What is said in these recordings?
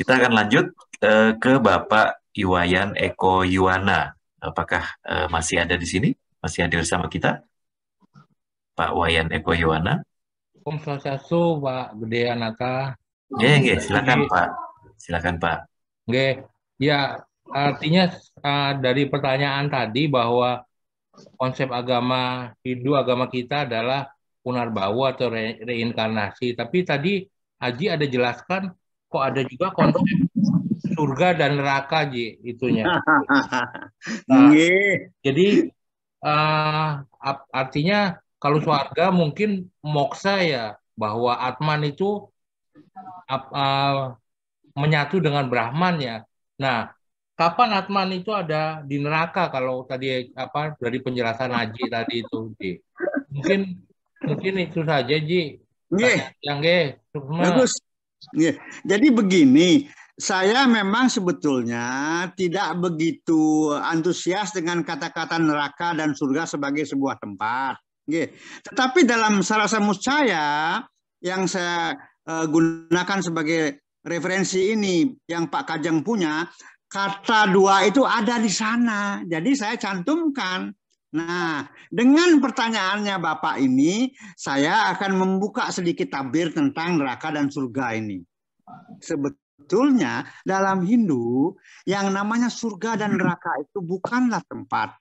Kita akan lanjut uh, ke Bapak Iwayan Eko Yuwana. Apakah uh, masih ada di sini? Masih hadir sama kita? Pak Wayan Eko Yuwana. Om Swastiastu, Pak Gede Anaka. Ya, yeah, silakan Pak. Silakan Pak. Oke, ya artinya uh, dari pertanyaan tadi bahwa konsep agama Hindu, agama kita adalah punarbawa atau re reinkarnasi. Tapi tadi Haji ada jelaskan kok ada juga konsep surga dan neraka ji itunya. Nah, iya. jadi uh, artinya kalau surga mungkin moksa ya bahwa Atman itu uh, menyatu dengan Brahman ya. Nah, kapan Atman itu ada di neraka kalau tadi apa dari penjelasan Haji tadi itu Ji. Mungkin mungkin itu saja Ji. Iya. Nggih. Yang Bagus. Iya. Jadi begini, saya memang sebetulnya tidak begitu antusias dengan kata-kata neraka dan surga sebagai sebuah tempat. Iya. Tetapi dalam satu saya yang saya eh, gunakan sebagai referensi ini yang Pak Kajang punya, kata dua itu ada di sana. Jadi saya cantumkan Nah, dengan pertanyaannya Bapak ini, saya akan membuka sedikit tabir tentang neraka dan surga ini. Sebetulnya dalam Hindu, yang namanya surga dan neraka itu bukanlah tempat.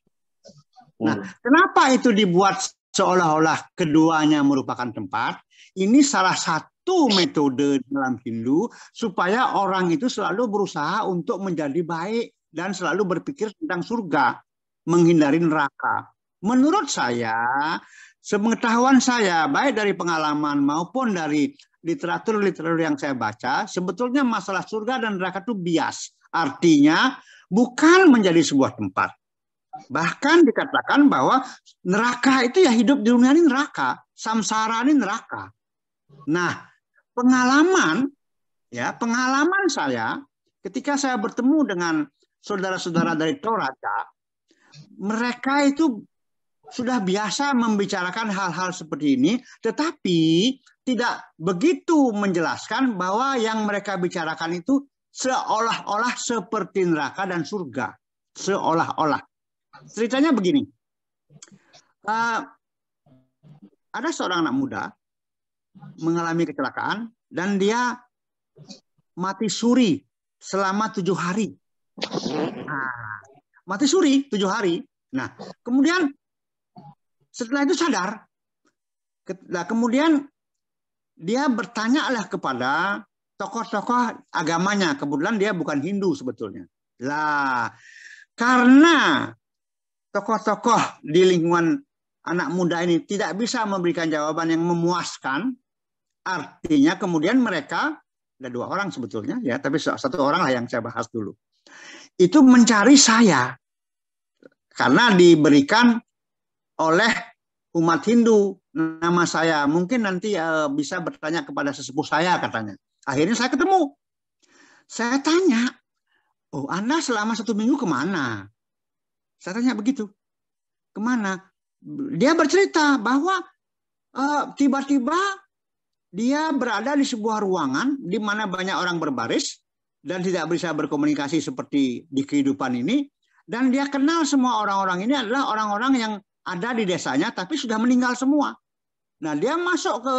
Nah, hmm. kenapa itu dibuat seolah-olah keduanya merupakan tempat? Ini salah satu metode dalam Hindu supaya orang itu selalu berusaha untuk menjadi baik dan selalu berpikir tentang surga menghindari neraka. Menurut saya, sepengetahuan saya baik dari pengalaman maupun dari literatur-literatur yang saya baca, sebetulnya masalah surga dan neraka itu bias. Artinya bukan menjadi sebuah tempat. Bahkan dikatakan bahwa neraka itu ya hidup di dunia ini neraka, samsara ini neraka. Nah, pengalaman ya, pengalaman saya ketika saya bertemu dengan saudara-saudara dari Toraja mereka itu sudah biasa membicarakan hal-hal seperti ini, tetapi tidak begitu menjelaskan bahwa yang mereka bicarakan itu seolah-olah seperti neraka dan surga. Seolah-olah. Ceritanya begini. Uh, ada seorang anak muda mengalami kecelakaan dan dia mati suri selama tujuh hari. Nah, mati suri tujuh hari. Nah, kemudian setelah itu sadar. Nah, kemudian dia bertanya bertanyalah kepada tokoh-tokoh agamanya. Kebetulan dia bukan Hindu sebetulnya. Lah, karena tokoh-tokoh di lingkungan anak muda ini tidak bisa memberikan jawaban yang memuaskan, artinya kemudian mereka ada dua orang sebetulnya ya, tapi satu orang lah yang saya bahas dulu itu mencari saya. Karena diberikan oleh umat Hindu nama saya. Mungkin nanti uh, bisa bertanya kepada sesepuh saya katanya. Akhirnya saya ketemu. Saya tanya, oh Anda selama satu minggu kemana? Saya tanya begitu. Kemana? Dia bercerita bahwa eh, tiba-tiba uh, tiba -tiba dia berada di sebuah ruangan di mana banyak orang berbaris dan tidak bisa berkomunikasi seperti di kehidupan ini dan dia kenal semua orang-orang ini adalah orang-orang yang ada di desanya tapi sudah meninggal semua. Nah, dia masuk ke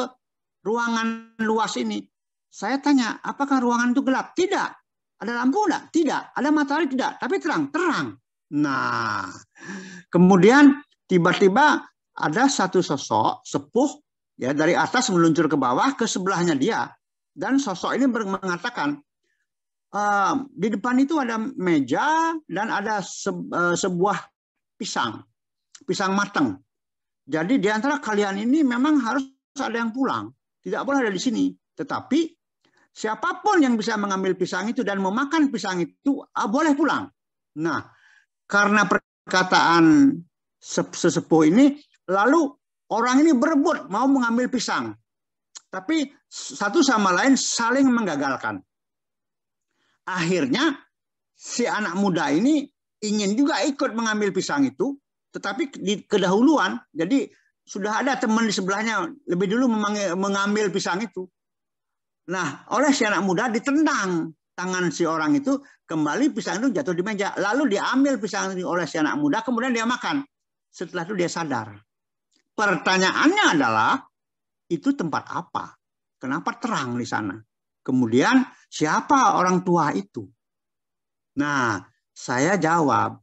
ruangan luas ini. Saya tanya, apakah ruangan itu gelap? Tidak. Ada lampu enggak? Tidak. Ada matahari? Tidak. Tapi terang? Terang. Nah, kemudian tiba-tiba ada satu sosok sepuh ya dari atas meluncur ke bawah ke sebelahnya dia dan sosok ini mengatakan uh, di depan itu ada meja dan ada se uh, sebuah pisang, pisang matang. Jadi di antara kalian ini memang harus ada yang pulang, tidak boleh ada di sini. Tetapi siapapun yang bisa mengambil pisang itu dan memakan pisang itu uh, boleh pulang. Nah, karena perkataan sesepuh ini, lalu orang ini berebut mau mengambil pisang. Tapi satu sama lain saling menggagalkan. Akhirnya si anak muda ini ingin juga ikut mengambil pisang itu, tetapi di kedahuluan, jadi sudah ada teman di sebelahnya lebih dulu mengambil pisang itu. Nah, oleh si anak muda ditendang tangan si orang itu, kembali pisang itu jatuh di meja. Lalu diambil pisang itu oleh si anak muda, kemudian dia makan. Setelah itu dia sadar. Pertanyaannya adalah, itu tempat apa? Kenapa terang di sana? Kemudian siapa orang tua itu? Nah, saya jawab,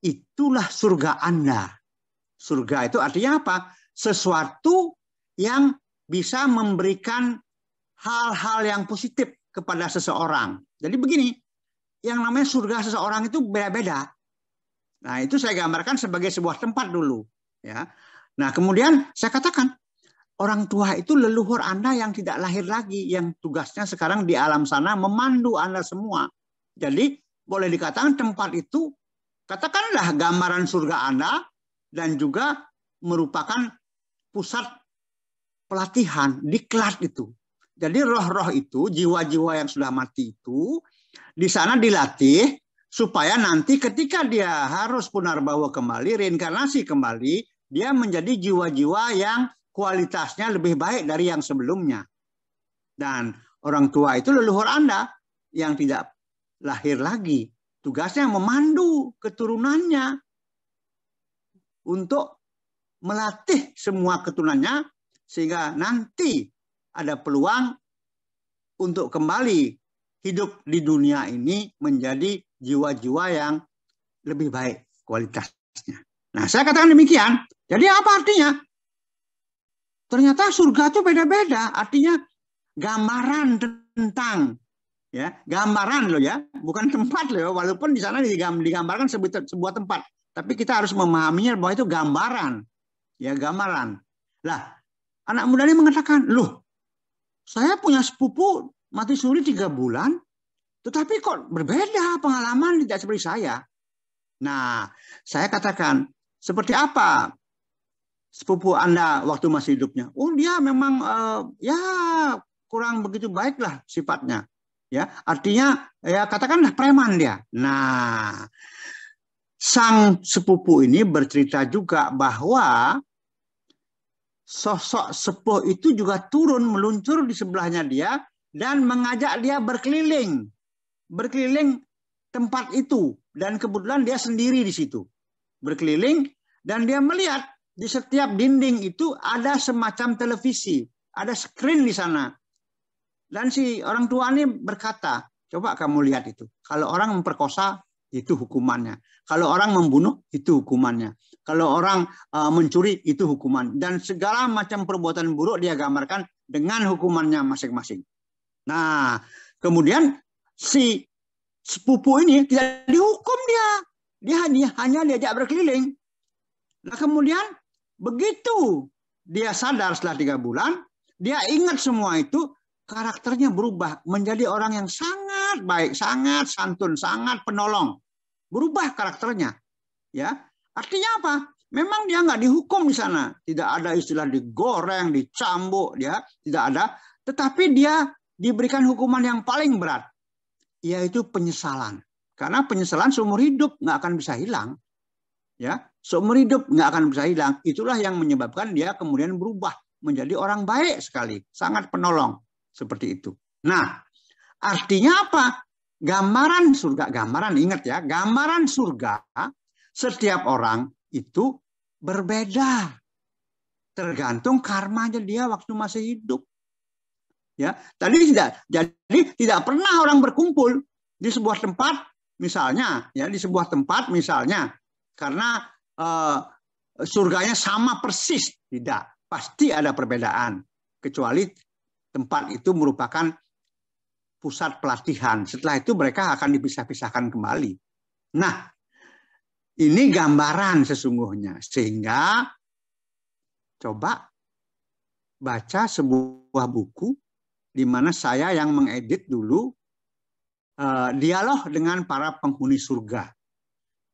itulah surga Anda. Surga itu artinya apa? Sesuatu yang bisa memberikan hal-hal yang positif kepada seseorang. Jadi begini, yang namanya surga seseorang itu beda-beda. Nah, itu saya gambarkan sebagai sebuah tempat dulu, ya. Nah, kemudian saya katakan orang tua itu leluhur Anda yang tidak lahir lagi, yang tugasnya sekarang di alam sana memandu Anda semua. Jadi boleh dikatakan tempat itu katakanlah gambaran surga Anda dan juga merupakan pusat pelatihan, diklat itu. Jadi roh-roh itu, jiwa-jiwa yang sudah mati itu di sana dilatih supaya nanti ketika dia harus bawa kembali, reinkarnasi kembali, dia menjadi jiwa-jiwa yang kualitasnya lebih baik dari yang sebelumnya. Dan orang tua itu leluhur Anda yang tidak lahir lagi. Tugasnya memandu keturunannya untuk melatih semua keturunannya sehingga nanti ada peluang untuk kembali hidup di dunia ini menjadi jiwa-jiwa yang lebih baik kualitasnya. Nah, saya katakan demikian. Jadi apa artinya? Ternyata surga itu beda-beda, artinya gambaran tentang ya gambaran loh ya, bukan tempat loh. Walaupun di sana digambarkan sebuah, tempat, tapi kita harus memahaminya bahwa itu gambaran, ya gambaran. Lah, anak muda ini mengatakan, loh, saya punya sepupu mati suri tiga bulan, tetapi kok berbeda pengalaman tidak seperti saya. Nah, saya katakan, seperti apa sepupu Anda waktu masih hidupnya. Oh, dia memang uh, ya kurang begitu baiklah sifatnya. Ya, artinya ya katakanlah preman dia. Nah, sang sepupu ini bercerita juga bahwa sosok sepuh itu juga turun meluncur di sebelahnya dia dan mengajak dia berkeliling. Berkeliling tempat itu dan kebetulan dia sendiri di situ. Berkeliling dan dia melihat di setiap dinding itu ada semacam televisi, ada screen di sana. Dan si orang tua ini berkata, coba kamu lihat itu. Kalau orang memperkosa, itu hukumannya. Kalau orang membunuh, itu hukumannya. Kalau orang eh, mencuri, itu hukuman. Dan segala macam perbuatan buruk dia gambarkan dengan hukumannya masing-masing. Nah, kemudian si sepupu ini tidak dihukum dia. Dia hanya, hanya diajak berkeliling. Nah kemudian Begitu dia sadar setelah tiga bulan, dia ingat semua itu, karakternya berubah menjadi orang yang sangat baik, sangat santun, sangat penolong. Berubah karakternya. Ya. Artinya apa? Memang dia nggak dihukum di sana, tidak ada istilah digoreng, dicambuk, ya, tidak ada. Tetapi dia diberikan hukuman yang paling berat, yaitu penyesalan. Karena penyesalan seumur hidup nggak akan bisa hilang ya seumur hidup nggak akan bisa hilang. Itulah yang menyebabkan dia kemudian berubah menjadi orang baik sekali, sangat penolong seperti itu. Nah, artinya apa? Gambaran surga, gambaran ingat ya, gambaran surga setiap orang itu berbeda. Tergantung karmanya dia waktu masih hidup. Ya, tadi tidak jadi tidak pernah orang berkumpul di sebuah tempat misalnya ya di sebuah tempat misalnya karena uh, surganya sama persis tidak pasti ada perbedaan kecuali tempat itu merupakan pusat pelatihan setelah itu mereka akan dipisah-pisahkan kembali nah ini gambaran sesungguhnya sehingga coba baca sebuah buku di mana saya yang mengedit dulu uh, dialog dengan para penghuni surga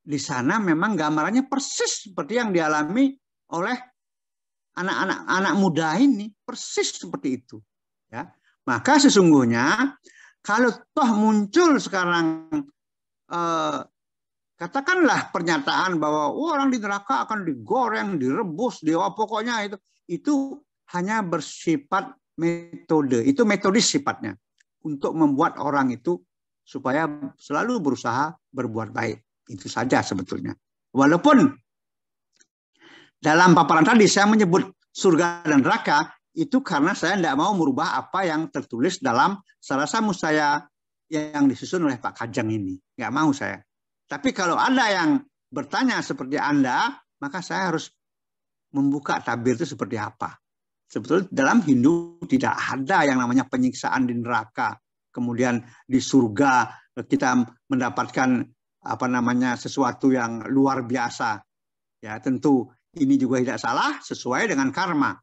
di sana memang gambarannya persis seperti yang dialami oleh anak-anak anak muda ini persis seperti itu ya maka sesungguhnya kalau toh muncul sekarang eh, katakanlah pernyataan bahwa oh, orang di neraka akan digoreng direbus dewa pokoknya itu itu hanya bersifat metode itu metodis sifatnya untuk membuat orang itu supaya selalu berusaha berbuat baik itu saja sebetulnya. Walaupun dalam paparan tadi saya menyebut surga dan neraka itu karena saya tidak mau merubah apa yang tertulis dalam satu saya yang disusun oleh Pak Kajang ini. Nggak mau saya. Tapi kalau ada yang bertanya seperti Anda, maka saya harus membuka tabir itu seperti apa. Sebetulnya dalam Hindu tidak ada yang namanya penyiksaan di neraka. Kemudian di surga kita mendapatkan apa namanya sesuatu yang luar biasa. Ya, tentu ini juga tidak salah sesuai dengan karma.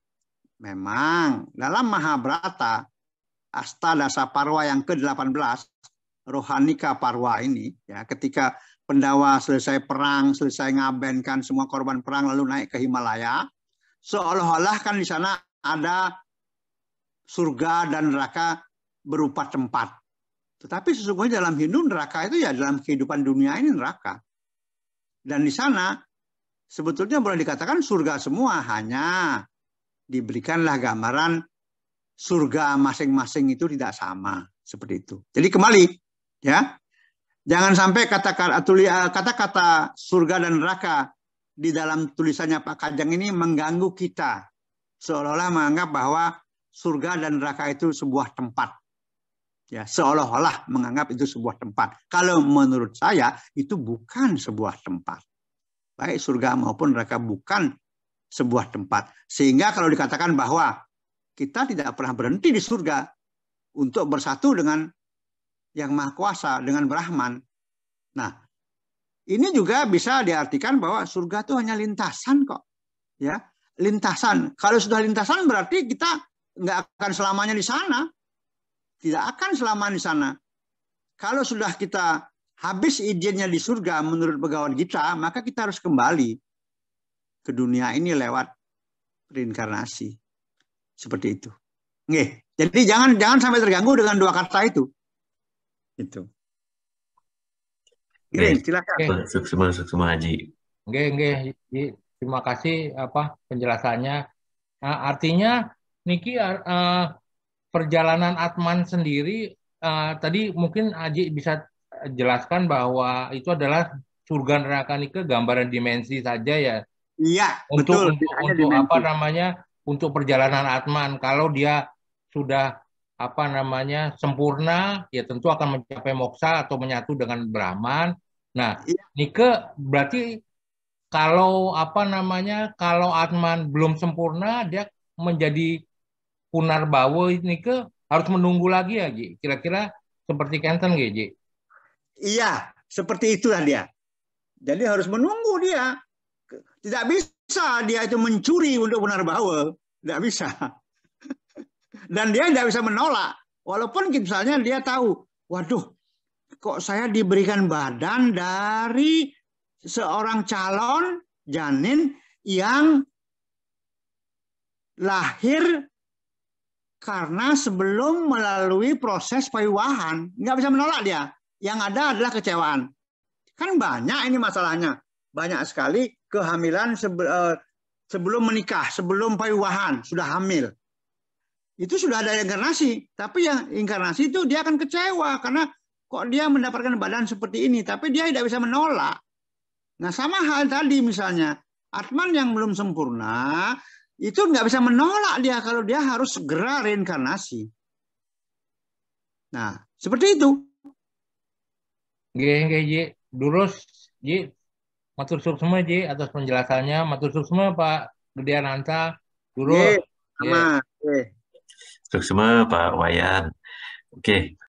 Memang dalam Mahabharata Astadasa Parwa yang ke-18 Rohanika Parwa ini ya ketika Pendawa selesai perang, selesai ngabenkan semua korban perang lalu naik ke Himalaya, seolah-olah kan di sana ada surga dan neraka berupa tempat. Tetapi sesungguhnya dalam Hindu neraka itu ya dalam kehidupan dunia ini neraka. Dan di sana sebetulnya boleh dikatakan surga semua hanya diberikanlah gambaran surga masing-masing itu tidak sama seperti itu. Jadi kembali ya. Jangan sampai kata-kata eh, kata-kata surga dan neraka di dalam tulisannya Pak Kajang ini mengganggu kita seolah-olah menganggap bahwa surga dan neraka itu sebuah tempat ya seolah-olah menganggap itu sebuah tempat. Kalau menurut saya itu bukan sebuah tempat. Baik surga maupun neraka bukan sebuah tempat. Sehingga kalau dikatakan bahwa kita tidak pernah berhenti di surga untuk bersatu dengan yang maha kuasa, dengan Brahman. Nah, ini juga bisa diartikan bahwa surga itu hanya lintasan kok. Ya, lintasan. Kalau sudah lintasan berarti kita nggak akan selamanya di sana tidak akan selama di sana. Kalau sudah kita habis izinnya di surga menurut pegawai kita, maka kita harus kembali ke dunia ini lewat reinkarnasi. Seperti itu. Nge. Jadi jangan jangan sampai terganggu dengan dua kata itu. Itu. Green, silakan. Suksuma Haji. Terima kasih apa penjelasannya. Nah, artinya Niki uh, perjalanan Atman sendiri uh, tadi mungkin Aji bisa jelaskan bahwa itu adalah surga neraka nih ke gambaran dimensi saja ya. Iya, untuk, betul. Untuk, untuk apa namanya? Untuk perjalanan Atman kalau dia sudah apa namanya sempurna ya tentu akan mencapai moksa atau menyatu dengan Brahman. Nah, iya. Nike berarti kalau apa namanya kalau Atman belum sempurna dia menjadi punar bawa ini ke harus menunggu lagi ya, Ji. Kira-kira seperti Kenten nggak, Ji? Iya, seperti itulah dia. Jadi harus menunggu dia. Tidak bisa dia itu mencuri untuk bawa. Tidak bisa. Dan dia tidak bisa menolak. Walaupun misalnya dia tahu, waduh, kok saya diberikan badan dari seorang calon janin yang lahir karena sebelum melalui proses pewiwahan, nggak bisa menolak dia. Yang ada adalah kecewaan. Kan banyak ini masalahnya. Banyak sekali kehamilan eh, sebelum menikah, sebelum pewiwahan, sudah hamil. Itu sudah ada inkarnasi. Tapi yang inkarnasi itu dia akan kecewa. Karena kok dia mendapatkan badan seperti ini. Tapi dia tidak bisa menolak. Nah sama hal tadi misalnya. Atman yang belum sempurna itu nggak bisa menolak dia kalau dia harus segera reinkarnasi. Nah, seperti itu. Geng Ji, durus Ji, matur sup semua Ji atas penjelasannya, matur sup semua Pak Gede Ananta, durus. Gih, sama. Ye. semua, Pak Wayan. Oke.